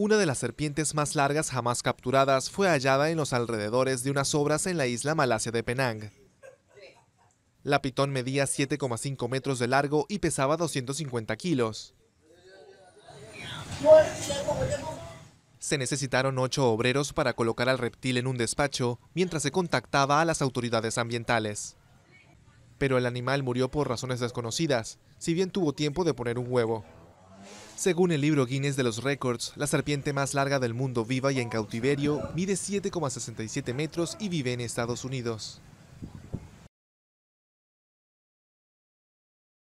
Una de las serpientes más largas jamás capturadas fue hallada en los alrededores de unas obras en la isla malasia de Penang. La pitón medía 7,5 metros de largo y pesaba 250 kilos. Se necesitaron ocho obreros para colocar al reptil en un despacho mientras se contactaba a las autoridades ambientales. Pero el animal murió por razones desconocidas, si bien tuvo tiempo de poner un huevo. Según el libro Guinness de los Records, la serpiente más larga del mundo viva y en cautiverio mide 7,67 metros y vive en Estados Unidos.